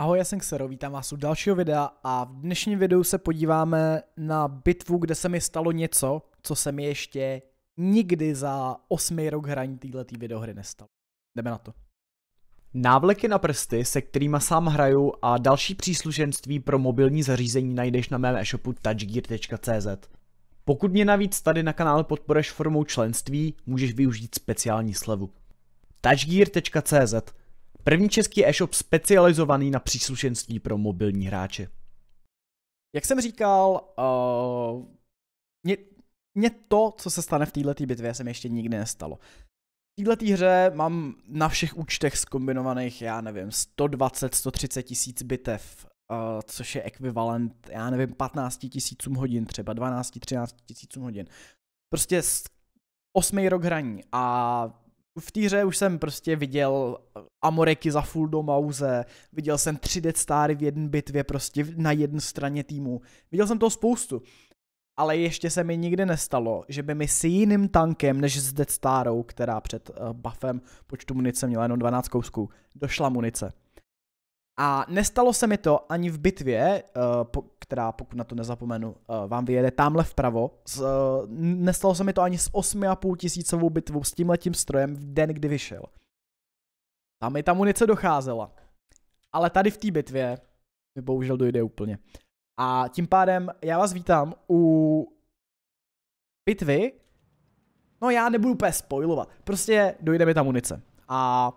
Ahoj, já jsem Xero, vítám vás u dalšího videa a v dnešním videu se podíváme na bitvu, kde se mi stalo něco, co se mi ještě nikdy za osmý rok hraní této videohry nestalo. Jdeme na to. Návleky na prsty, se kterými sám hraju a další příslušenství pro mobilní zařízení najdeš na mém e-shopu touchgear.cz. Pokud mě navíc tady na kanále podporeš formou členství, můžeš využít speciální slevu. touchgear.cz První český e-shop specializovaný na příslušenství pro mobilní hráče. Jak jsem říkal, uh, mě, mě to, co se stane v této bitvě, se mi ještě nikdy nestalo. V této hře mám na všech účtech skombinovaných, já nevím, 120, 130 tisíc bitev, uh, což je ekvivalent, já nevím, 15 tisícům hodin třeba, 12, 13 tisícům hodin. Prostě osmý rok hraní a v té hře už jsem prostě viděl eh, Amoreky za full do mauze, viděl jsem 3 Dead Stary v jedné bitvě prostě na jedné straně týmu. Viděl jsem toho spoustu. Ale ještě se mi nikdy nestalo, že by mi s jiným tankem než s Dead Starou, která před eh, buffem počtu munice měla jenom 12 kousků, došla munice. A nestalo se mi to ani v bitvě, eh, která, pokud na to nezapomenu, eh, vám vyjede tamhle vpravo. Eh, nestalo se mi to ani s 8,5 tisícovou bitvou s tímhletím strojem v den, kdy vyšel. Tam mi ta munice docházela. Ale tady v té bitvě mi bohužel dojde úplně. A tím pádem já vás vítám u bitvy. No já nebudu úplně spoilovat. Prostě dojde mi ta munice. A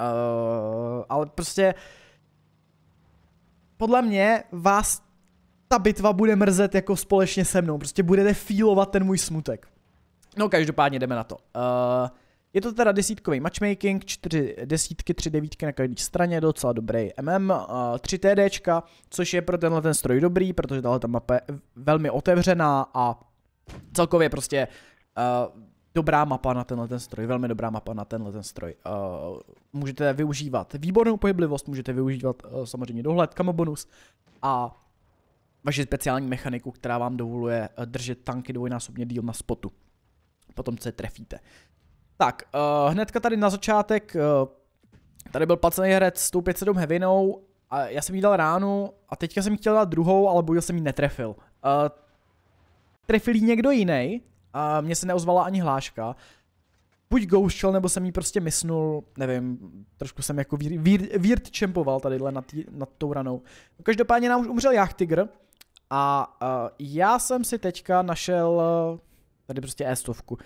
Uh, ale prostě podle mě vás ta bitva bude mrzet jako společně se mnou. Prostě budete fílovat ten můj smutek. No každopádně jdeme na to. Uh, je to teda desítkový matchmaking, čtyři desítky, tři devítky na každé straně, docela dobrý MM, uh, tři TDčka, což je pro tenhle ten stroj dobrý, protože tahle ta mapa je velmi otevřená a celkově prostě uh, dobrá mapa na tenhle ten stroj, velmi dobrá mapa na tenhle ten stroj. Uh, můžete využívat výbornou pohyblivost, můžete využívat uh, samozřejmě dohled, kamo bonus a vaši speciální mechaniku, která vám dovoluje uh, držet tanky dvojnásobně díl na spotu. Potom se trefíte. Tak, uh, hnedka tady na začátek, uh, tady byl placený herec s tou 507 hevinou a já jsem jí dal ránu a teďka jsem chtěl dát druhou, ale bohužel jsem ji netrefil. Uh, trefil jí někdo jiný, a mě se neozvala ani hláška. Buď goušel, nebo jsem jí prostě mysnul, nevím, trošku jsem jako weird čempoval tady nad, tý, nad tou ranou. Každopádně nám už umřel jachtigr a uh, já jsem si teďka našel tady prostě e-stovku.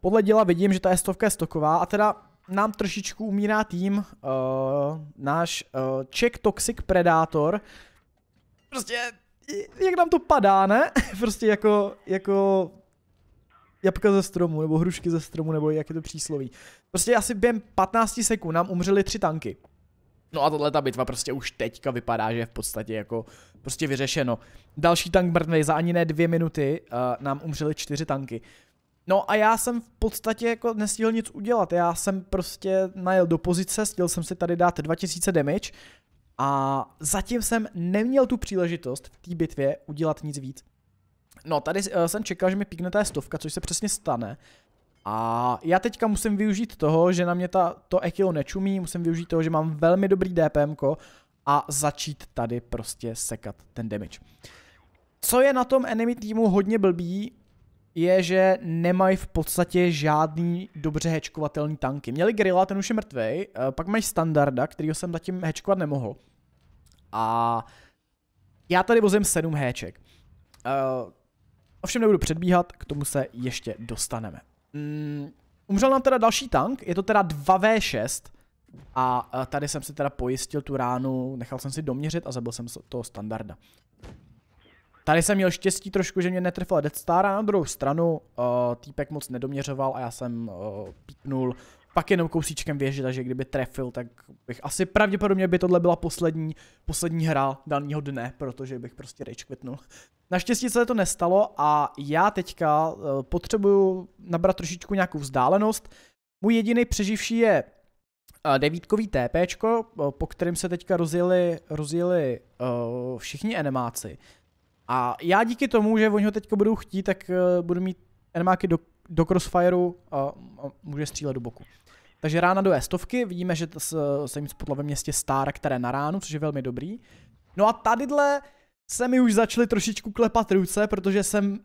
Podle děla vidím, že ta e je stoková a teda nám trošičku umírá tým, uh, náš uh, Czech Toxic Predator. Prostě, jak nám to padá, ne? prostě jako, jako jabka ze stromu, nebo hrušky ze stromu, nebo jak je to přísloví. Prostě asi během 15 sekund nám umřely tři tanky. No a tohle ta bitva prostě už teďka vypadá, že je v podstatě jako prostě vyřešeno. Další tank mrtvý za ani ne dvě minuty uh, nám umřely čtyři tanky. No a já jsem v podstatě jako nestihl nic udělat, já jsem prostě najel do pozice, stihl jsem si tady dát 2000 damage a zatím jsem neměl tu příležitost v té bitvě udělat nic víc. No, tady uh, jsem čekal, že mi píkne ta stovka, což se přesně stane. A já teďka musím využít toho, že na mě ta, to ekilo nečumí, musím využít toho, že mám velmi dobrý DPM a začít tady prostě sekat ten damage. Co je na tom enemy týmu hodně blbý, je, že nemají v podstatě žádný dobře hečkovatelný tanky. Měli Grilla, ten už je mrtvej, eh, pak mají Standarda, kterýho jsem zatím hečkovat nemohl. A já tady vozím 7 heček. Eh, Ovšem nebudu předbíhat, k tomu se ještě dostaneme. Mm, umřel nám teda další tank, je to teda 2v6. A e, tady jsem si teda pojistil tu ránu, nechal jsem si doměřit a zabil jsem toho standarda. Tady jsem měl štěstí trošku, že mě netrefila Death Star a na druhou stranu uh, týpek moc nedoměřoval a já jsem uh, pípnul pak jenom kousíčkem věže, takže kdyby trefil, tak bych asi pravděpodobně by tohle byla poslední, poslední hra daného dne, protože bych prostě rage quitnul. Naštěstí se to nestalo a já teďka eh, potřebuju nabrat trošičku nějakou vzdálenost. Můj jediný přeživší je eh, devítkový TP, eh, po kterém se teďka rozjeli, rozjeli všichni animáci. A já díky tomu, že oni ho teďka budou chtít, tak budu mít animáky do, do crossfireu a, a může střílet do boku. Takže rána do stovky, vidíme, že se jim spotlo ve městě Star, které na ránu, což je velmi dobrý. No a tadyhle se mi už začaly trošičku klepat ruce, protože jsem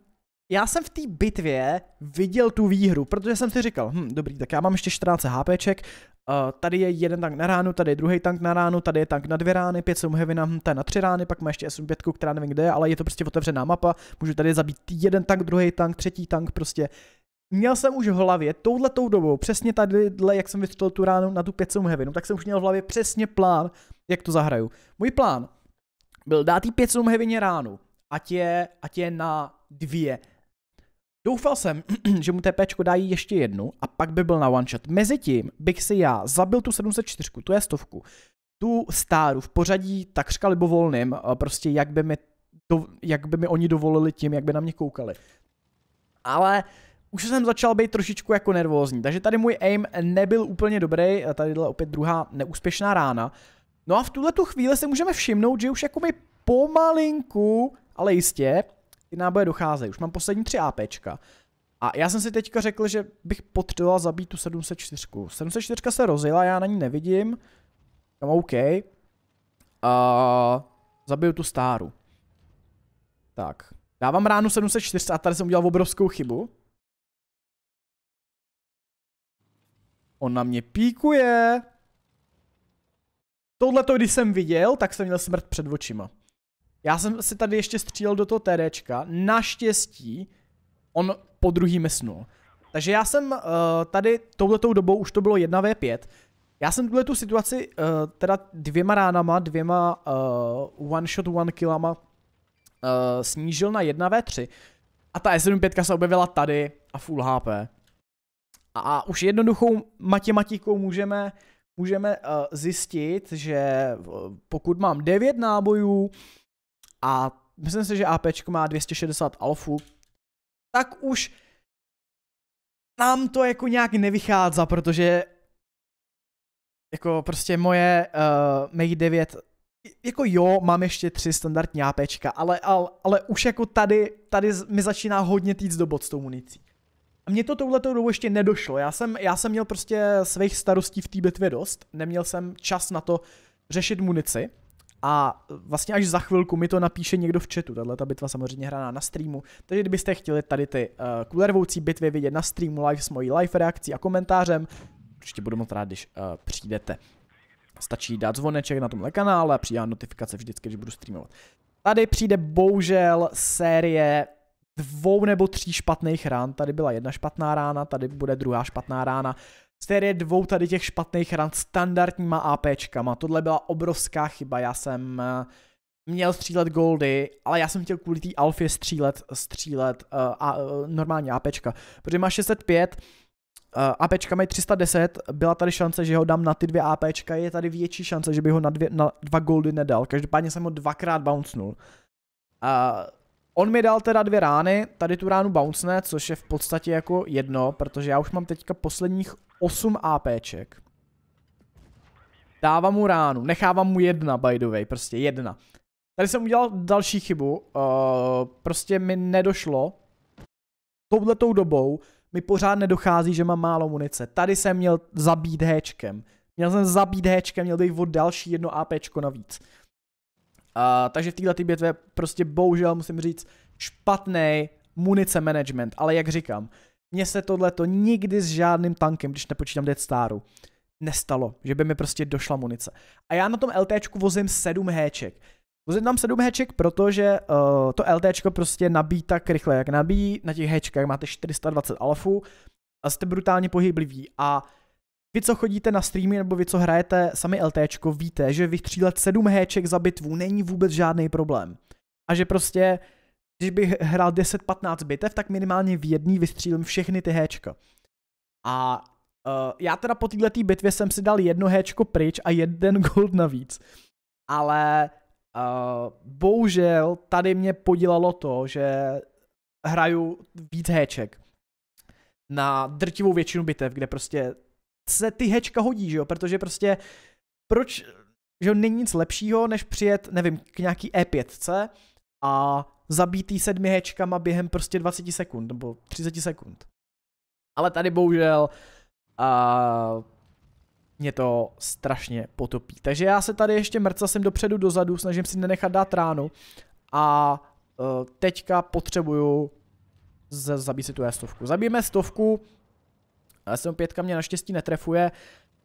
já jsem v té bitvě viděl tu výhru, protože jsem si říkal, hm, dobrý, tak já mám ještě 14 HPček, uh, tady je jeden tank na ránu, tady je druhý tank na ránu, tady je tank na dvě rány, pět heavina, heavy na, na tři rány, pak má ještě sm 5 která nevím kde je, ale je to prostě otevřená mapa, můžu tady zabít jeden tank, druhý tank, třetí tank, prostě měl jsem už v hlavě touhletou dobou, přesně tady, jak jsem vystřelil tu ránu na tu Petsum Heavenu, tak jsem už měl v hlavě přesně plán, jak to zahraju. Můj plán byl dát jí Petsum Heaveně ránu, ať je, ať je na dvě. Doufal jsem, že mu TPčko dají ještě jednu a pak by byl na one shot. Mezitím bych si já zabil tu 704, tu je stovku, tu stáru v pořadí takřka libovolným, eh, prostě jak by mi, to, jak by mi oni dovolili tím, jak by na mě koukali. Ale už jsem začal být trošičku jako nervózní, takže tady můj aim nebyl úplně dobrý, tady byla opět druhá neúspěšná rána. No a v tuhle tu chvíli se můžeme všimnout, že už jako mi pomalinku, ale jistě, ty náboje docházejí. Už mám poslední tři APčka. A já jsem si teďka řekl, že bych potřeboval zabít tu 704. 704 se rozjela, já na ní nevidím. Kam no, OK. A zabiju tu stáru. Tak. Dávám ránu 704 a tady jsem udělal obrovskou chybu. On na mě píkuje. Tohle to, když jsem viděl, tak jsem měl smrt před očima. Já jsem si tady ještě střílel do toho TDčka. Naštěstí on po druhý mesnul. Takže já jsem uh, tady touhletou dobou, už to bylo 1v5, já jsem tuhle tu situaci uh, teda dvěma ránama, dvěma uh, one shot, one killama uh, snížil na 1v3 a ta S75 se objevila tady a full HP. A už jednoduchou matematikou můžeme, můžeme eh, zjistit, že eh, pokud mám 9 nábojů a myslím si, že AP má 260 alfu, tak už nám to jako nějak nevychází, protože jako prostě moje uh, Mate 9 jako jo, mám ještě tři standardní APčka, ale, ale, ale už jako tady, tady mi začíná hodně týc do bod s tou municí mně to touhle dobu ještě nedošlo. Já jsem, já jsem měl prostě svých starostí v té bitvě dost. Neměl jsem čas na to řešit munici. A vlastně až za chvilku mi to napíše někdo v chatu. Tahle ta bitva samozřejmě hraná na streamu. Takže kdybyste chtěli tady ty uh, kulervoucí bitvy vidět na streamu live s mojí live reakcí a komentářem, určitě budu moc rád, když uh, přijdete. Stačí dát zvoneček na tomhle kanále a přijde notifikace vždycky, když budu streamovat. Tady přijde bohužel série dvou nebo tří špatných rán. Tady byla jedna špatná rána, tady bude druhá špatná rána. Série dvou tady těch špatných ran standardníma APčkama. Tohle byla obrovská chyba. Já jsem eh, měl střílet goldy, ale já jsem chtěl kvůli té alfě střílet, střílet uh, a, uh, eh, normálně APčka. Protože má 605, uh, APčka mají 310, byla tady šance, že ho dám na ty dvě APčka, je tady větší šance, že by ho na, dvě, na dva goldy nedal. Každopádně jsem ho dvakrát bouncnul. Uh, On mi dal teda dvě rány, tady tu ránu bouncne, což je v podstatě jako jedno, protože já už mám teďka posledních 8 APček. Dávám mu ránu, nechávám mu jedna by the way, prostě jedna. Tady jsem udělal další chybu, uh, prostě mi nedošlo, touhletou dobou mi pořád nedochází, že mám málo munice. Tady jsem měl zabít héčkem. Měl jsem zabít héčkem, měl bych o další jedno APčko navíc. Uh, takže v této bitvě prostě bohužel musím říct špatný munice management, ale jak říkám, mně se to nikdy s žádným tankem, když nepočítám Dead Staru, nestalo, že by mi prostě došla munice. A já na tom LTčku vozím 7 Hček. Vozím tam 7 heček, protože uh, to LTčko prostě nabíjí tak rychle, jak nabíjí. Na těch hečkách máte 420 alfů a jste brutálně pohybliví. A vy, co chodíte na streamy nebo vy, co hrajete sami LT víte, že vystřílet 7 héček za bitvu není vůbec žádný problém. A že prostě, když bych hrál 10-15 bitev, tak minimálně v jedný vystřílím všechny ty héčka. A uh, já teda po této bitvě jsem si dal jedno héčko pryč a jeden gold navíc. Ale uh, bohužel tady mě podílalo to, že hraju víc héček na drtivou většinu bitev, kde prostě se ty hečka hodí, že jo? Protože prostě proč, že jo, není nic lepšího, než přijet, nevím, k nějaký E5C a zabít jí sedmi hečkama během prostě 20 sekund nebo 30 sekund. Ale tady bohužel a mě to strašně potopí. Takže já se tady ještě mrca jsem dopředu, dozadu, snažím si nenechat dát ránu a e, teďka potřebuju z- zabít si tu e stovku. Zabijeme stovku, SM5 mě naštěstí netrefuje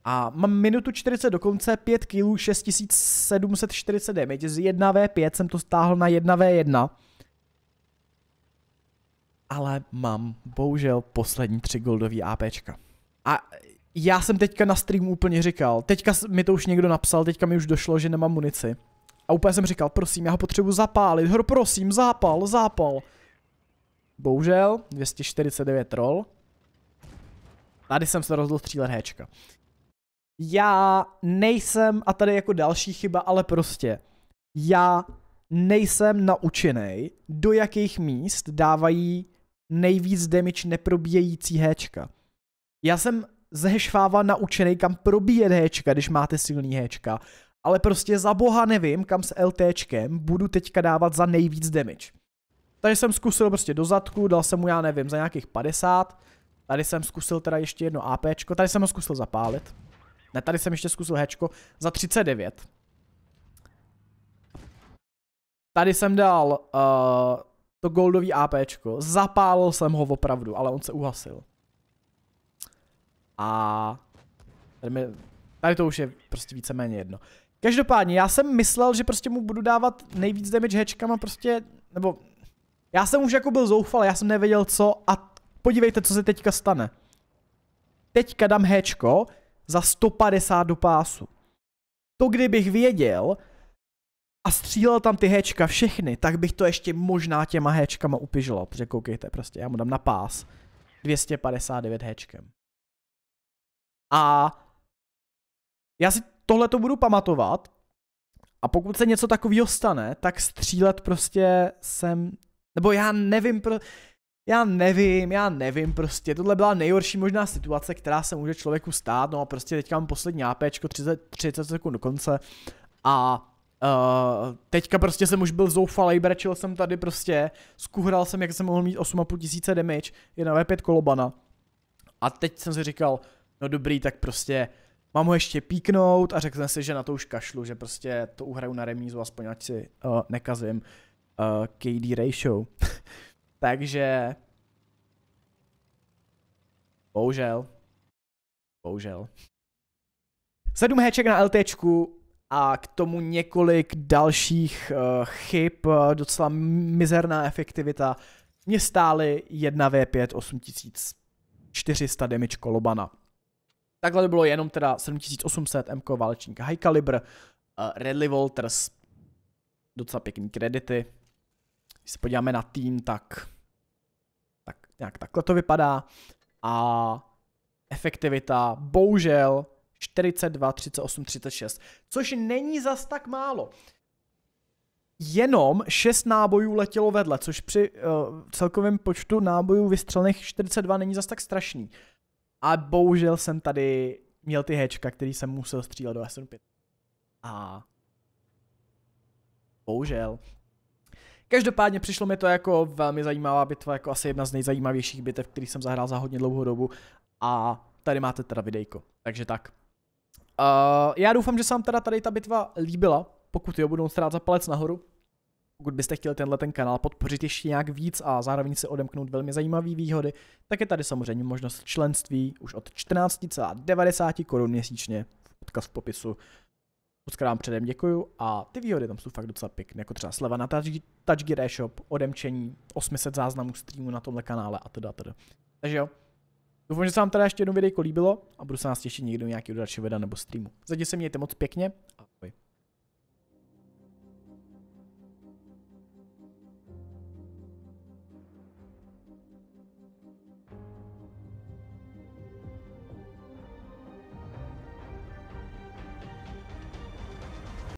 a mám minutu 40 dokonce, 5 kg, 6740 damage, z 1v5 jsem to stáhl na 1v1. Ale mám bohužel poslední 3 goldový APčka. A já jsem teďka na stream úplně říkal, teďka mi to už někdo napsal, teďka mi už došlo, že nemám munici. A úplně jsem říkal, prosím, já ho potřebuji zapálit, hro, prosím, zápal, zápal. Bohužel, 249 troll. Tady jsem se rozhodl střílet Hčka. Já nejsem, a tady jako další chyba, ale prostě, já nejsem naučený, do jakých míst dávají nejvíc damage neprobíjející Hčka. Já jsem ze hešváva naučený, kam probíjet Hčka, když máte silný Hčka, ale prostě za boha nevím, kam s LTčkem budu teďka dávat za nejvíc damage. Takže jsem zkusil prostě do zadku, dal jsem mu já nevím, za nějakých 50, Tady jsem zkusil teda ještě jedno APčko, tady jsem ho zkusil zapálit. Ne, tady jsem ještě zkusil Hčko za 39. Tady jsem dal uh, to goldový APčko, zapálil jsem ho opravdu, ale on se uhasil. A tady, mi, tady to už je prostě víceméně jedno. Každopádně, já jsem myslel, že prostě mu budu dávat nejvíc damage hečkama prostě, nebo já jsem už jako byl zoufal, já jsem nevěděl co a podívejte, co se teďka stane. Teďka dám hečko za 150 do pásu. To kdybych věděl a střílel tam ty hečka všechny, tak bych to ještě možná těma hečkama upižlo. Protože koukejte, prostě já mu dám na pás 259 hečkem. A já si tohle to budu pamatovat a pokud se něco takového stane, tak střílet prostě jsem, nebo já nevím, pro, já nevím, já nevím prostě, tohle byla nejhorší možná situace, která se může člověku stát, no a prostě teďka mám poslední APčko, 30, 30 sekund do konce a Uh, teďka prostě jsem už byl zoufalej, brečil jsem tady prostě, skuhral jsem, jak jsem mohl mít 8,5 tisíce damage, na V5 kolobana. A teď jsem si říkal, no dobrý, tak prostě mám ho ještě píknout a řekl jsem si, že na to už kašlu, že prostě to uhraju na remízu, aspoň ať si uh, nekazím uh, eh, KD ratio. Takže... Bohužel. Bohužel. Sedm heček na LTčku a k tomu několik dalších uh, chyb, eh, docela mizerná efektivita. Mě stály 1v5 8400 damage kolobana. Takhle to bylo jenom teda 7800 MK válečníka High Calibre, uh, Redley Walters, docela pěkný kredity, když se podíváme na tým, tak, tak nějak takhle to vypadá. A efektivita, bohužel, 42, 38, 36, což není zas tak málo. Jenom 6 nábojů letělo vedle, což při uh, celkovém počtu nábojů vystřelených 42 není zas tak strašný. A bohužel jsem tady měl ty hečka, který jsem musel střílet do SN5. A bohužel, Každopádně přišlo mi to jako velmi zajímavá bitva, jako asi jedna z nejzajímavějších bitev, který jsem zahrál za hodně dlouhou dobu. A tady máte teda videjko. Takže tak. Uh, já doufám, že se vám teda tady ta bitva líbila. Pokud jo, budu strát za palec nahoru. Pokud byste chtěli tenhle ten kanál podpořit ještě nějak víc a zároveň se odemknout velmi zajímavé výhody, tak je tady samozřejmě možnost členství už od 14,90 korun měsíčně v odkaz v popisu. Moc krám předem děkuju a ty výhody tam jsou fakt docela pěkné, jako třeba sleva na touch, Gear e-shop, odemčení, 800 záznamů streamu na tomhle kanále a teda teda. Takže jo, doufám, že se vám teda ještě jedno videjko líbilo a budu se nás těšit někdy u nějakého dalšího videa nebo streamu. Zatím se mějte moc pěkně